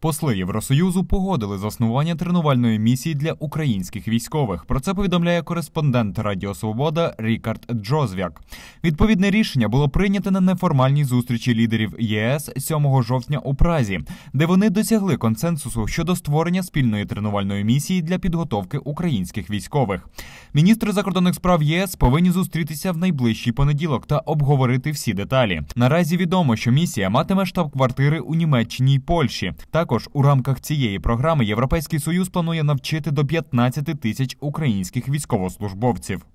Посли Євросоюзу погодили заснування тренувальної місії для українських військових. Про це повідомляє кореспондент Радіо Свобода Рікард Джозвяк. Відповідне рішення було прийнято на неформальній зустрічі лідерів ЄС 7 жовтня у Празі, де вони досягли консенсусу щодо створення спільної тренувальної місії для підготовки українських військових. Міністри закордонних справ ЄС повинні зустрітися в найближчий понеділок та обговорити всі деталі. Наразі відомо, що місія матиме штаб-квартири у Німеччині й Польщі. Так також у рамках цієї програми Європейський союз планує навчити до 15 тисяч українських військовослужбовців.